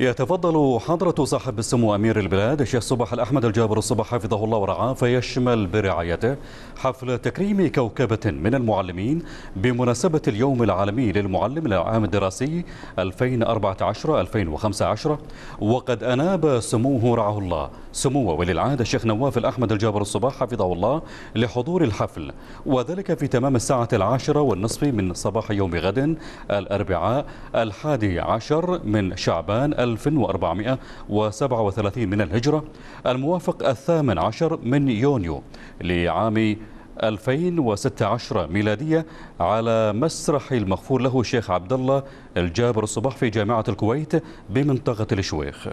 يتفضل حضرة صاحب السمو أمير البلاد الشيخ صباح الأحمد الجابر الصباح حفظه الله ورعاه فيشمل برعايته حفل تكريم كوكبة من المعلمين بمناسبة اليوم العالمي للمعلم للعام الدراسي 2014-2015 وقد أناب سموه رعاه الله سمو ولي العهد الشيخ نواف الأحمد الجابر الصباح حفظه الله لحضور الحفل وذلك في تمام الساعة العاشرة والنصف من صباح يوم غد الأربعاء الحادي عشر من شعبان 1437 من الهجرة الموافق الثامن عشر من يونيو لعام 2016 ميلادية على مسرح المغفور له الشيخ عبد الله الجابر الصباح في جامعة الكويت بمنطقة الشويخ